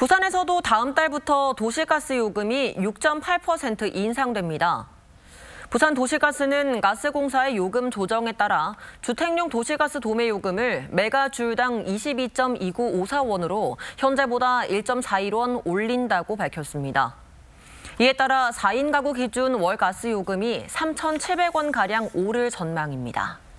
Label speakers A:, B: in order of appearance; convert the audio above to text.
A: 부산에서도 다음 달부터 도시가스 요금이 6.8% 인상됩니다. 부산 도시가스는 가스공사의 요금 조정에 따라 주택용 도시가스 도매 요금을 메가줄당 22.2954원으로 현재보다 1.41원 올린다고 밝혔습니다. 이에 따라 4인 가구 기준 월 가스 요금이 3,700원가량 오를 전망입니다.